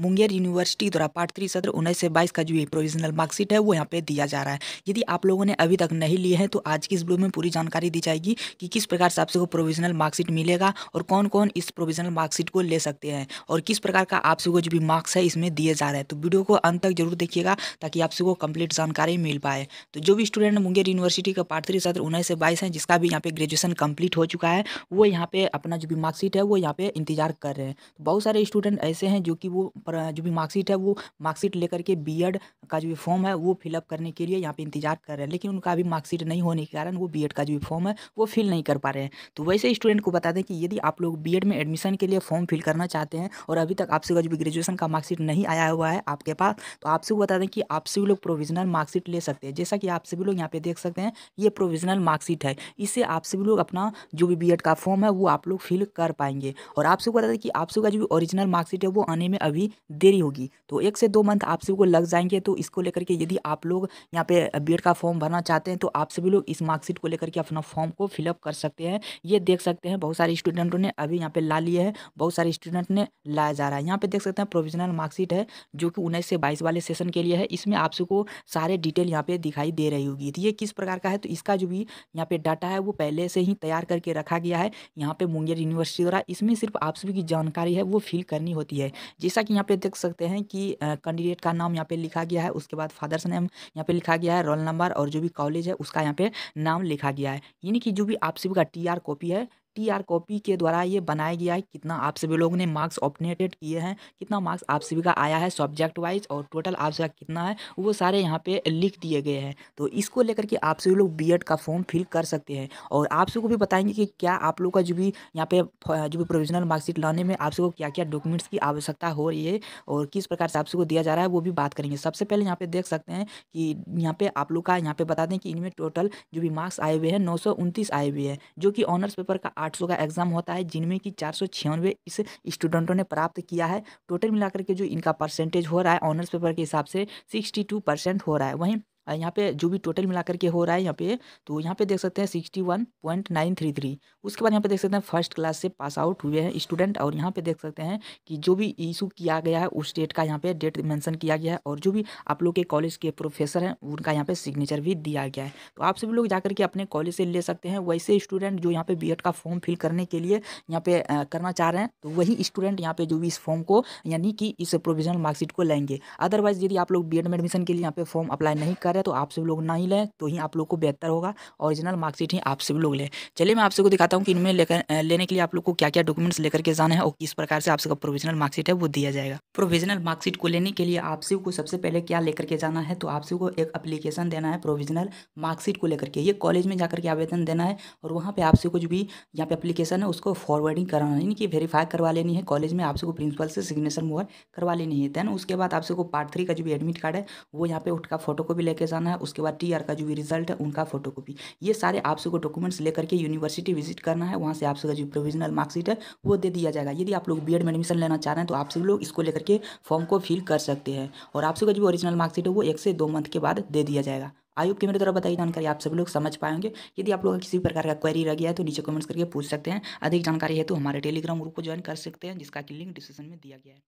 Munger university द्वारा part three सत्र उन्नीस से बाईस का जो ये प्रोविजनल मार्कशीट है वो यहाँ पे दिया जा रहा है यदि आप लोगों ने अभी तक नहीं लिए हैं तो आज की इस वीडियो में पूरी जानकारी दी जाएगी कि किस प्रकार से आपसे को प्रोविजनल मार्कशीट मिलेगा और कौन कौन इस प्रोविजनल मार्कशीट को ले सकते हैं और किस प्रकार का आपसे को जो भी मार्क्स है इसमें दिए जा रहे हैं तो वीडियो को अंत तक जरूर देखिएगा ताकि आपसे को कंप्लीट जानकारी मिल पाए तो जो भी स्टूडेंट मुंगेर यूनिवर्सिटी का पार्ट थ्री सत्र उन्नीस से बाईस है जिसका भी यहाँ पे ग्रेजुएशन कम्प्लीट हो चुका है वो यहाँ पे अपना जो भी मार्कशीट है वो यहाँ पे इंतजार कर रहे हैं तो बहुत सारे स्टूडेंट ऐसे हैं जो कि वो और जो भी मार्कशीट है वो मार्कशीट लेकर के बी का जो भी फॉर्म है वो फिलअप करने के लिए यहाँ पर इंतजार कर रहे हैं लेकिन उनका अभी मार्कशीट नहीं होने के कारण वो बी का जो भी फॉर्म है वो फिल नहीं कर पा रहे हैं तो वैसे स्टूडेंट को बता दें कि यदि आप लोग बी में एडमिशन के लिए फॉर्म फिल करना चाहते हैं और अभी तक आपसे जो भी ग्रेजुएशन का मार्कशीट नहीं आया हुआ है आपके पास तो आपसे बता दें कि आप सभी लोग प्रोविजनल मार्कशीट ले सकते हैं जैसा कि आप सभी लोग यहाँ पे देख सकते हैं ये प्रोविजनल मार्कशीट है इससे आप सभी लोग अपना जो भी बी का फॉर्म है वो आप लोग फिल कर पाएंगे और आप सबको बता दें कि आप सबका जो भी ओरिजिनल मार्कशीट है वो आने में अभी देरी होगी तो एक से दो मंथ आप सभी को लग जाएंगे तो इसको लेकर के यदि आप लोग यहाँ पे बी का फॉर्म भरना चाहते हैं तो आप सभी लोग इस मार्कशीट को लेकर के अपना फॉर्म को फिलअप कर सकते हैं ये देख सकते हैं बहुत सारे स्टूडेंटों ने अभी यहाँ पे ला लिए हैं बहुत सारे स्टूडेंट ने लाया जा रहा है यहाँ पे देख सकते हैं प्रोविजनल मार्कशीट है जो कि उन्नीस से बाईस वाले सेशन के लिए है इसमें आप सबको सारे डिटेल यहाँ पे दिखाई दे रही होगी तो ये किस प्रकार का है तो इसका जो भी यहाँ पे डाटा है वो पहले से ही तैयार करके रखा गया है यहाँ पे मुंगेर यूनिवर्सिटी द्वारा इसमें सिर्फ आप सभी की जानकारी है वो फिल करनी होती है जैसा कि यहाँ पे देख सकते हैं कि कैंडिडेट का नाम यहाँ पे लिखा गया है उसके बाद फादर्स नेम यहाँ पे लिखा गया है रोल नंबर और जो भी कॉलेज है उसका यहाँ पे नाम लिखा गया है यानी कि जो भी आप का टी कॉपी है टीआर कॉपी के द्वारा ये बनाया गया है कितना आप सभी लोगों ने मार्क्स ऑपनेटेड किए हैं कितना मार्क्स आप सभी का आया है सब्जेक्ट वाइज और टोटल आप सभी का कितना है वो सारे यहाँ पे लिख दिए गए हैं तो इसको लेकर के आप सभी लोग बी का फॉर्म फिल कर सकते हैं और आप सभी को भी बताएंगे कि क्या आप लोग का जो भी यहाँ पे जो भी प्रोविजनल मार्क्सशीट लाने में आप सबको क्या क्या डॉक्यूमेंट्स की आवश्यकता हो रही है और किस प्रकार से आप सबको दिया जा रहा है वो भी बात करेंगे सबसे पहले यहाँ पे देख सकते हैं कि यहाँ पे आप लोग का यहाँ पे बता दें कि इनमें टोटल जो भी मार्क्स आए हुए हैं नौ आए हुए हैं जो कि ऑनर्स पेपर का 800 का एग्ज़ाम होता है जिनमें कि चार इस स्टूडेंटों ने प्राप्त किया है टोटल मिलाकर के जो इनका परसेंटेज हो रहा है ऑनर्स पेपर के हिसाब से सिक्सटी हो रहा है वहीं यहाँ पे जो भी टोटल मिला करके हो रहा है यहाँ पे तो यहाँ पे देख सकते हैं sixty one point nine three three उसके बाद यहाँ पे देख सकते हैं फर्स्ट क्लास से पास आउट हुए हैं स्टूडेंट और यहाँ पे देख सकते हैं कि जो भी इशू किया गया है उस डेट का यहाँ पे डेट मैंशन किया गया है और जो भी आप लोग के कॉलेज के प्रोफेसर हैं उनका यहाँ पे सिग्नेचर भी दिया गया है तो आप सभी लोग जा करके अपने कॉलेज से ले सकते हैं वैसे स्टूडेंट जो यहाँ पे बी का फॉर्म फिल करने के लिए यहाँ पे करना चाह रहे हैं तो वही स्टूडेंट यहाँ पे जो भी इस फॉर्म को यानी कि इस प्रोविजनल मार्कशीट को लेंगे अदरवाइज यदि आप लोग बी में एडमिशन के लिए यहाँ पे फॉर्म अप्लाई नहीं करें है तो आप सब लोग ना ही लें तो ही आप लोग को बेहतर होगा ओरिजिनल मार्कशीट ही आप सभी लोग लें चलिए मैं आप सबको दिखाता हूँ कि इनमें लेकर लेने के लिए आप लोग को क्या क्या डॉक्यूमेंट्स लेकर के जाना है और किस प्रकार से आप सबका प्रोविजनल मार्कशीट है वो दिया जाएगा प्रोविजनल मार्कशीट को लेने के लिए आप सबको सबसे पहले क्या लेकर के जाना है तो आप सबको एक अप्लीकेशन देना है प्रोविजनल मार्कशीट को लेकर के ये कॉलेज में जाकर के आवेदन देना है और वहाँ पर आप सबको जो भी यहाँ पे अप्लीकेशन है उसको फॉरवर्डिंग कराना है यानी कि वेरीफाई करवा लेनी है कॉलेज में आप सबको प्रिंसिपल से सिग्नेचर मोहर करवा लेनी है देन उसके बाद आप सबको पार्ट थ्री का जो भी एडमिट कार्ड है वो यहाँ पे उठ का फोटो को भी लेकर लेके जाना है उसके बाद टी का जो भी रिजल्ट है उनका फोटो ये सारे आप सबको डॉक्यूमेंट्स लेकर के यूनिवर्सिटी विजिट करना है वहाँ से आप सबका जो प्रोविजनल मार्कशीट है वो दे दिया जाएगा यदि आप लोग बी में एडमिशन लेना चाह रहे हैं तो आप सब लोग इसको लेकर के फॉर्म को फिल कर सकते हैं और आप सबका जो ओरिजिनल मार्कशीट है वो एक से दो मंथ के बाद दे दिया जाएगा आयुब की मेरे द्वारा बताई जानकारी आप सभी लोग समझ पाएंगे यदि आप लोगों का किसी प्रकार का क्वेरी रह गया है तो नीचे कमेंट्स करके पूछ सकते हैं अधिक जानकारी है तो हमारे टेलीग्राम ग्रुप को ज्वाइन कर सकते हैं जिसका कि लिंक डिस्क्रिप्शन में दिया गया है